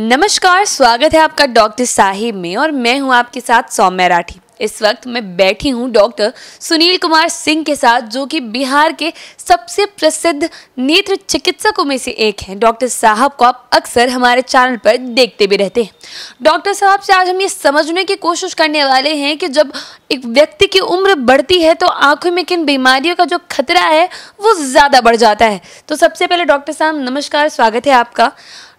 नमस्कार स्वागत है आपका डॉक्टर साहिब में और मैं हूं आपके साथ सौम्य राठी इस वक्त मैं बैठी हूं डॉक्टर सुनील कुमार सिंह के साथ जो कि बिहार के सबसे प्रसिद्ध नेत्र चिकित्सकों में से एक हैं डॉक्टर साहब को आप अक्सर हमारे चैनल पर देखते भी रहते हैं डॉक्टर साहब से आज हम ये समझने की कोशिश करने वाले हैं कि जब एक व्यक्ति की उम्र बढ़ती है तो आंखों में किन बीमारियों का जो खतरा है वो ज़्यादा बढ़ जाता है तो सबसे पहले डॉक्टर साहब नमस्कार स्वागत है आपका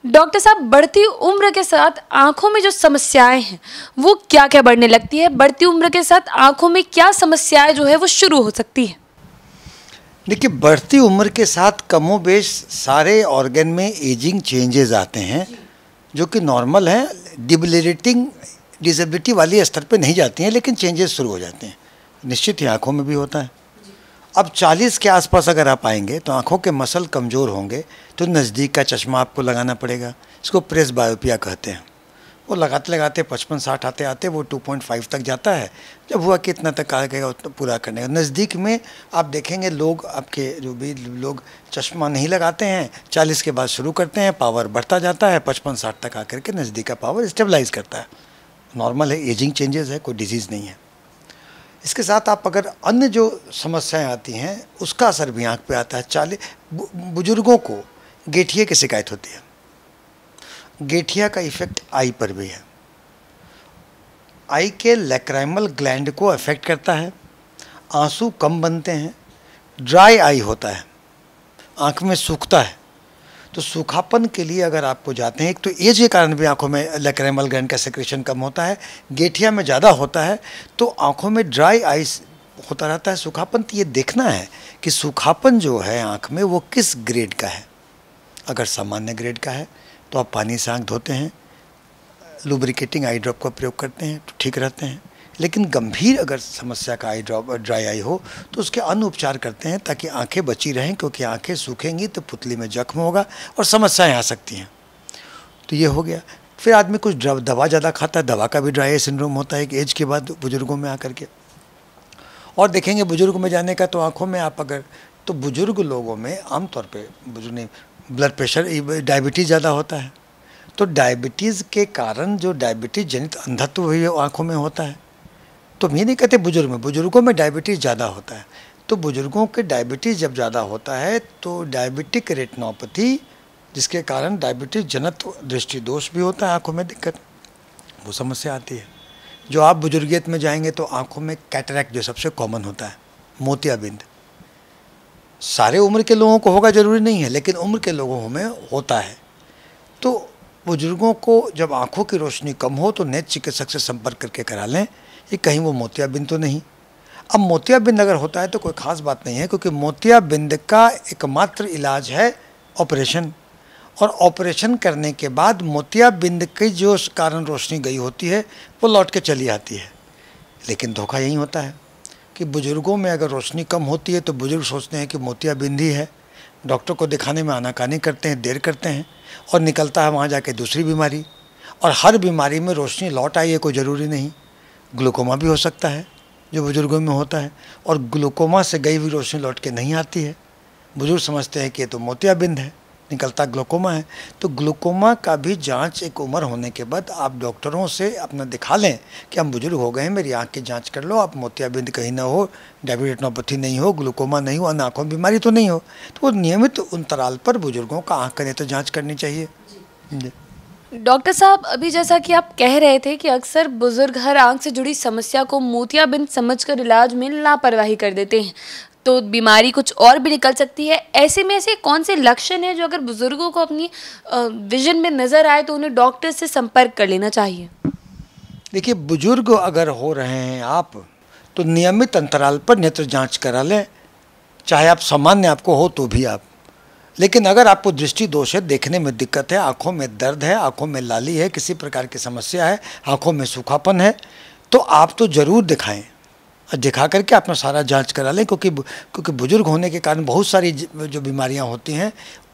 डॉक्टर साहब बढ़ती उम्र के साथ आंखों में जो समस्याएं हैं वो क्या क्या बढ़ने लगती है बढ़ती उम्र के साथ आंखों में क्या समस्याएं जो है वो शुरू हो सकती है देखिए बढ़ती उम्र के साथ कमोबेश सारे ऑर्गेन में एजिंग चेंजेस आते हैं जो कि नॉर्मल है डिबिलिटिंग डिजेबिलिटी वाली स्तर पर नहीं जाती हैं लेकिन चेंजेस शुरू हो जाते हैं निश्चित ही आँखों में भी होता है अब 40 के आसपास अगर आप आएंगे तो आँखों के मसल कमज़ोर होंगे तो नज़दीक का चश्मा आपको लगाना पड़ेगा इसको प्रेस बायोपिया कहते हैं वो लगाते लगाते पचपन साठ आते आते वो 2.5 तक जाता है जब हुआ कि इतना तक आ गया उतना पूरा करने का नज़दीक में आप देखेंगे लोग आपके जो भी लोग चश्मा नहीं लगाते हैं 40 के बाद शुरू करते हैं पावर बढ़ता जाता है पचपन साठ तक आकर के नज़दीक का पावर स्टेबलाइज करता है नॉर्मल है एजिंग चेंजेस है कोई डिजीज़ नहीं है इसके साथ आप अगर अन्य जो समस्याएं आती हैं उसका असर भी आँख पे आता है चाले बुजुर्गों को गेठिया की शिकायत होती है गेठिया का इफेक्ट आई पर भी है आई के लेक्राइमल ग्लैंड को अफेक्ट करता है आंसू कम बनते हैं ड्राई आई होता है आँख में सूखता है तो सूखापन के लिए अगर आपको जाते हैं एक तो एज के कारण भी आंखों में लैक्रेमल ग्रैंड का सेक्रेशन कम होता है गेठिया में ज़्यादा होता है तो आंखों में ड्राई आइस होता रहता है सूखापन तो ये देखना है कि सूखापन जो है आँख में वो किस ग्रेड का है अगर सामान्य ग्रेड का है तो आप पानी से आँख धोते हैं लुब्रिकेटिंग आई ड्रॉप का प्रयोग करते हैं तो ठीक रहते हैं लेकिन गंभीर अगर समस्या का आई ड्रॉप ड्राई आई हो तो उसके अन्य उपचार करते हैं ताकि आंखें बची रहें क्योंकि आंखें सूखेंगी तो पुतली में जख्म होगा और समस्याएं आ सकती हैं तो ये हो गया फिर आदमी कुछ दवा ज़्यादा खाता है दवा का भी ड्राई सिंड्रोम होता है एक एज के बाद बुज़ुर्गों में आकर के और देखेंगे बुज़ुर्ग में जाने का तो आँखों में आप अगर तो बुज़ुर्ग लोगों में आमतौर पर बुजुर्ग ब्लड प्रेशर डायबिटीज़ ज़्यादा होता है तो डायबिटीज़ के कारण जो डायबिटीज़ जनित अंधत्व है आँखों में होता है तो हम ये नहीं कहते बुज़ुर्ग में बुज़ुर्गों में डायबिटीज़ ज़्यादा होता है तो बुज़ुर्गों के डायबिटीज़ जब ज़्यादा होता है तो डायबिटिक रेटनोपैथी जिसके कारण डायबिटीज़ जनत दृष्टि दोष भी होता है आँखों में दिक्कत वो समस्या आती है जो आप बुजुर्गियत में जाएंगे तो आँखों में कैटरैक्ट जो सबसे कॉमन होता है मोतियाबिंद सारे उम्र के लोगों को होगा ज़रूरी नहीं है लेकिन उम्र के लोगों में होता है तो बुज़ुर्गों को जब आँखों की रोशनी कम हो तो नेत्र चिकित्सक से संपर्क करके करा लें ये कहीं वो मोतियाबिंद तो नहीं अब मोतियाबिंद अगर होता है तो कोई ख़ास बात नहीं है क्योंकि मोतियाबिंद का एकमात्र इलाज है ऑपरेशन और ऑपरेशन करने के बाद मोतियाबिंद की जो कारण रोशनी गई होती है वो लौट के चली आती है लेकिन धोखा यही होता है कि बुज़ुर्गों में अगर रोशनी कम होती है तो बुज़ुर्ग सोचते हैं कि मोतियाबिंद ही है डॉक्टर को दिखाने में आनाकानी करते हैं देर करते हैं और निकलता है वहाँ जाके दूसरी बीमारी और हर बीमारी में रोशनी लौट आई है कोई ज़रूरी नहीं ग्लूकोमा भी हो सकता है जो बुज़ुर्गों में होता है और ग्लूकोमा से गई हुई रोशनी लौट के नहीं आती है बुज़ुर्ग समझते हैं कि ये तो मोतियाबिंद है निकलता ग्लूकोमा है तो ग्लूकोमा का भी जांच एक उम्र होने के बाद आप डॉक्टरों से अपना दिखा लें कि हम बुजुर्ग हो गए हैं मेरी आँख की जाँच कर लो आप मोतियाबिंद कहीं ना हो डायबिटेटनोपैथी नहीं हो ग्लूकोमा नहीं हो अन आँखों में बीमारी तो नहीं हो तो वो नियमित अंतराल पर बुजुर्गों का आँख का नेत्र तो जाँच करनी चाहिए जी डॉक्टर साहब अभी जैसा कि आप कह रहे थे कि अक्सर बुजुर्ग हर आंख से जुड़ी समस्या को मोतियाबिंद समझकर इलाज में लापरवाही कर देते हैं तो बीमारी कुछ और भी निकल सकती है ऐसे में ऐसे कौन से लक्षण हैं जो अगर बुजुर्गों को अपनी विजन में नज़र आए तो उन्हें डॉक्टर से संपर्क कर लेना चाहिए देखिए बुजुर्ग अगर हो रहे हैं आप तो नियमित अंतराल पर नेत्र जांच करा लें चाहे आप सामान्य आपको हो तो भी आप लेकिन अगर आपको दृष्टि दोष है देखने में दिक्कत है आँखों में दर्द है आँखों में लाली है किसी प्रकार की समस्या है आँखों में सूखापन है तो आप तो ज़रूर दिखाएं दिखा करके अपना सारा जांच करा लें क्योंकि क्योंकि बुजुर्ग होने के कारण बहुत सारी जो बीमारियां होती हैं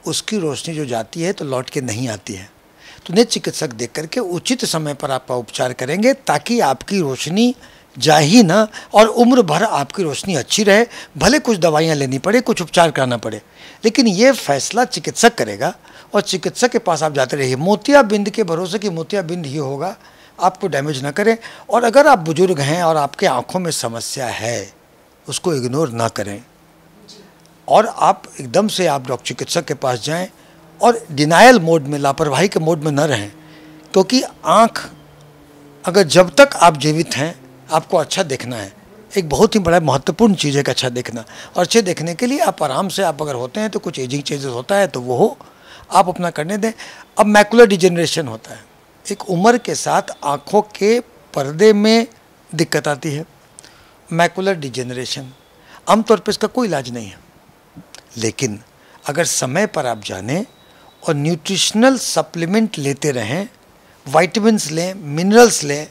उसकी रोशनी जो जाती है तो लौट के नहीं आती है तो निज चिकित्सक देख करके उचित समय पर आपका उपचार करेंगे ताकि आपकी रोशनी जा ही ना और उम्र भर आपकी रोशनी अच्छी रहे भले कुछ दवाइयाँ लेनी पड़े कुछ उपचार कराना पड़े लेकिन ये फैसला चिकित्सक करेगा और चिकित्सक के पास आप जाते रहिए मोतियाबिंद के भरोसे कि मोतियाबिंद ही होगा आपको डैमेज ना करें और अगर आप बुजुर्ग हैं और आपके आँखों में समस्या है उसको इग्नोर ना करें और आप एकदम से आप डॉक्टर चिकित्सक के पास जाएं और डिनायल मोड में लापरवाही के मोड में न रहें क्योंकि आँख अगर जब तक आप जीवित हैं आपको अच्छा देखना है एक बहुत ही बड़ा महत्वपूर्ण चीज़ है अच्छा देखना और अच्छे देखने के लिए आप आराम से आप अगर होते हैं तो कुछ एजिंग चेंजेस होता है तो वो हो आप अपना करने दें अब मैकुलर डिजेनरेशन होता है एक उम्र के साथ आँखों के पर्दे में दिक्कत आती है मैकुलर डिजेनरेशन आमतौर पर इसका कोई इलाज नहीं है लेकिन अगर समय पर आप जाने और न्यूट्रिशनल सप्लीमेंट लेते रहें वाइटमिनस लें मिनरल्स लें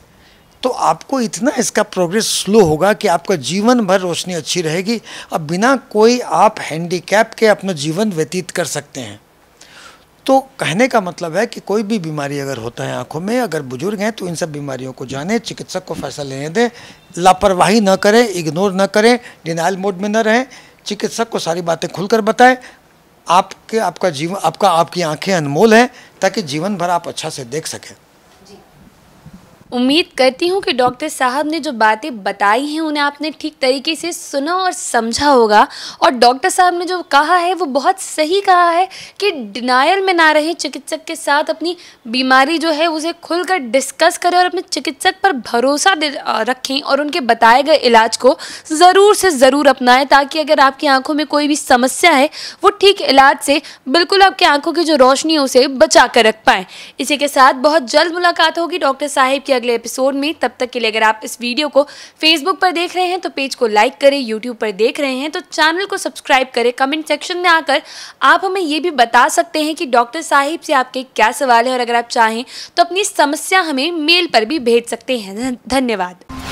तो आपको इतना इसका प्रोग्रेस स्लो होगा कि आपका जीवन भर रोशनी अच्छी रहेगी अब बिना कोई आप हैंडीकैप के अपना जीवन व्यतीत कर सकते हैं तो कहने का मतलब है कि कोई भी बीमारी अगर होता है आंखों में अगर बुजुर्ग हैं तो इन सब बीमारियों को जाने चिकित्सक को फैसला लेने दें लापरवाही न करें इग्नोर न करें डिनाइल मोड में न रहें चिकित्सक को सारी बातें खुलकर बताएं आपके आपका जीवन आपका आपकी आंखें अनमोल हैं ताकि जीवन भर आप अच्छा से देख सकें उम्मीद करती हूँ कि डॉक्टर साहब ने जो बातें बताई हैं उन्हें आपने ठीक तरीके से सुना और समझा होगा और डॉक्टर साहब ने जो कहा है वो बहुत सही कहा है कि डिनायल में ना रहे चिकित्सक के साथ अपनी बीमारी जो है उसे खुलकर डिस्कस करें और अपने चिकित्सक पर भरोसा रखें और उनके बताए गए इलाज को ज़रूर से ज़रूर अपनाएं ताकि अगर आपकी आंखों में कोई भी समस्या है वो ठीक इलाज से बिल्कुल आपकी आंखों की जो रोशनी है उसे बचा कर रख पाएँ इसी के साथ बहुत जल्द मुलाकात होगी डॉक्टर साहब की अगले एपिसोड में तब तक के लिए अगर आप इस वीडियो को फेसबुक पर देख रहे हैं तो पेज को लाइक करें यूट्यूब पर देख रहे हैं तो चैनल को सब्सक्राइब करें कमेंट सेक्शन में आकर आप हमें ये भी बता सकते हैं कि डॉक्टर साहिब से आपके क्या सवाल है और अगर आप चाहें तो अपनी समस्या हमें मेल पर भी भेज सकते हैं धन्यवाद